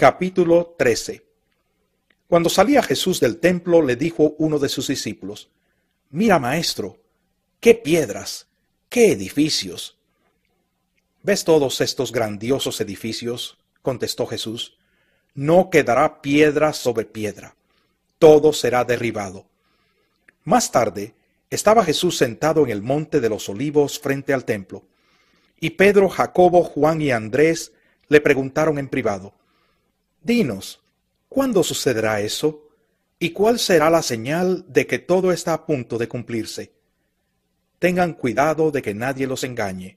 capítulo 13. Cuando salía Jesús del templo, le dijo uno de sus discípulos, Mira, maestro, qué piedras, qué edificios. ¿Ves todos estos grandiosos edificios? contestó Jesús. No quedará piedra sobre piedra, todo será derribado. Más tarde, estaba Jesús sentado en el monte de los olivos frente al templo, y Pedro, Jacobo, Juan y Andrés le preguntaron en privado, Dinos, ¿cuándo sucederá eso? ¿Y cuál será la señal de que todo está a punto de cumplirse? Tengan cuidado de que nadie los engañe.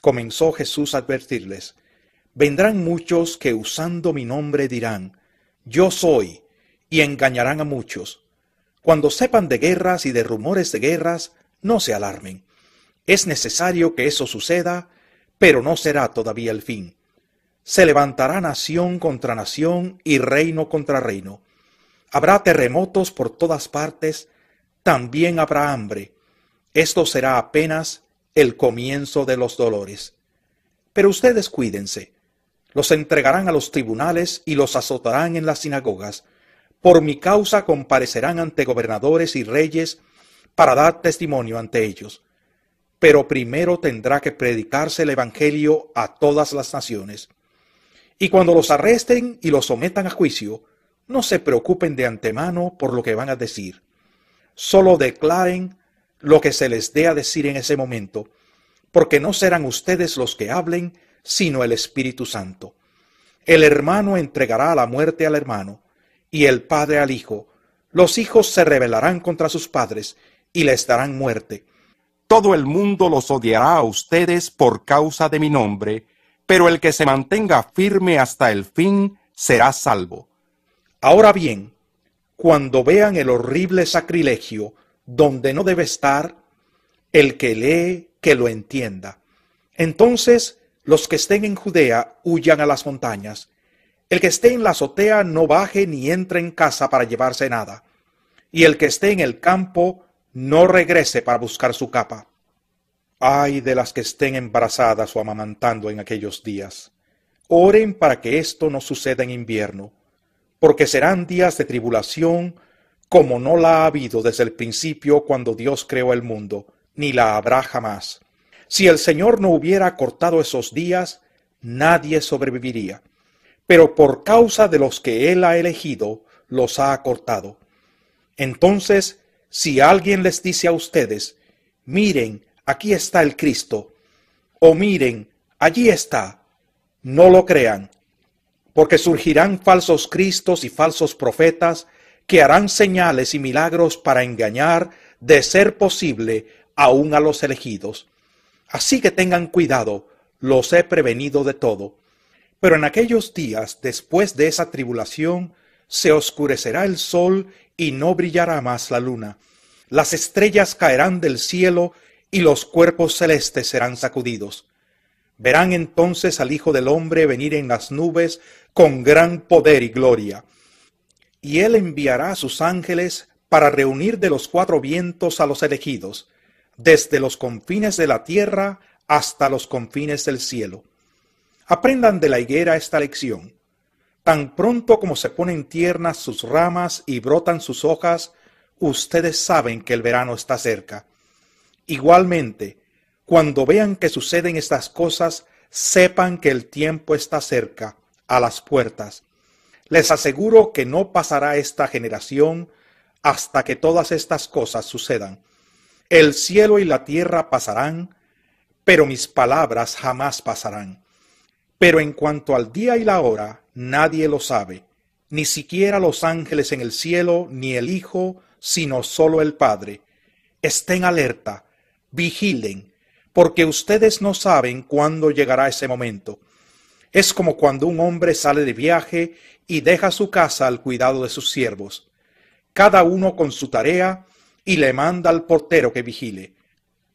Comenzó Jesús a advertirles, vendrán muchos que usando mi nombre dirán, yo soy, y engañarán a muchos. Cuando sepan de guerras y de rumores de guerras, no se alarmen. Es necesario que eso suceda, pero no será todavía el fin se levantará nación contra nación y reino contra reino. Habrá terremotos por todas partes, también habrá hambre. Esto será apenas el comienzo de los dolores. Pero ustedes cuídense. Los entregarán a los tribunales y los azotarán en las sinagogas. Por mi causa comparecerán ante gobernadores y reyes para dar testimonio ante ellos. Pero primero tendrá que predicarse el Evangelio a todas las naciones. Y cuando los arresten y los sometan a juicio, no se preocupen de antemano por lo que van a decir. Solo declaren lo que se les dé a decir en ese momento, porque no serán ustedes los que hablen, sino el Espíritu Santo. El hermano entregará la muerte al hermano, y el padre al hijo. Los hijos se rebelarán contra sus padres y les darán muerte. Todo el mundo los odiará a ustedes por causa de mi nombre pero el que se mantenga firme hasta el fin será salvo. Ahora bien, cuando vean el horrible sacrilegio donde no debe estar, el que lee, que lo entienda. Entonces, los que estén en Judea huyan a las montañas. El que esté en la azotea no baje ni entre en casa para llevarse nada. Y el que esté en el campo no regrese para buscar su capa. Ay de las que estén embarazadas o amamantando en aquellos días. Oren para que esto no suceda en invierno, porque serán días de tribulación como no la ha habido desde el principio cuando Dios creó el mundo, ni la habrá jamás. Si el Señor no hubiera acortado esos días, nadie sobreviviría. Pero por causa de los que Él ha elegido, los ha acortado. Entonces, si alguien les dice a ustedes, miren, aquí está el Cristo. O miren, allí está. No lo crean, porque surgirán falsos Cristos y falsos profetas que harán señales y milagros para engañar, de ser posible, aún a los elegidos. Así que tengan cuidado, los he prevenido de todo. Pero en aquellos días, después de esa tribulación, se oscurecerá el sol y no brillará más la luna. Las estrellas caerán del cielo y los cuerpos celestes serán sacudidos. Verán entonces al Hijo del Hombre venir en las nubes con gran poder y gloria. Y él enviará a sus ángeles para reunir de los cuatro vientos a los elegidos, desde los confines de la tierra hasta los confines del cielo. Aprendan de la higuera esta lección. Tan pronto como se ponen tiernas sus ramas y brotan sus hojas, ustedes saben que el verano está cerca. Igualmente, cuando vean que suceden estas cosas, sepan que el tiempo está cerca, a las puertas. Les aseguro que no pasará esta generación hasta que todas estas cosas sucedan. El cielo y la tierra pasarán, pero mis palabras jamás pasarán. Pero en cuanto al día y la hora, nadie lo sabe, ni siquiera los ángeles en el cielo, ni el Hijo, sino solo el Padre. Estén alerta, vigilen, porque ustedes no saben cuándo llegará ese momento. Es como cuando un hombre sale de viaje y deja su casa al cuidado de sus siervos, cada uno con su tarea, y le manda al portero que vigile.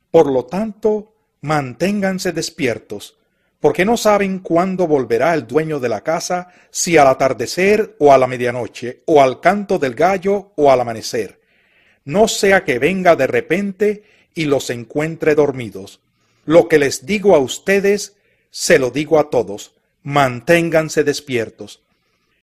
Por lo tanto, manténganse despiertos, porque no saben cuándo volverá el dueño de la casa, si al atardecer o a la medianoche, o al canto del gallo o al amanecer. No sea que venga de repente y los encuentre dormidos. Lo que les digo a ustedes, se lo digo a todos, manténganse despiertos.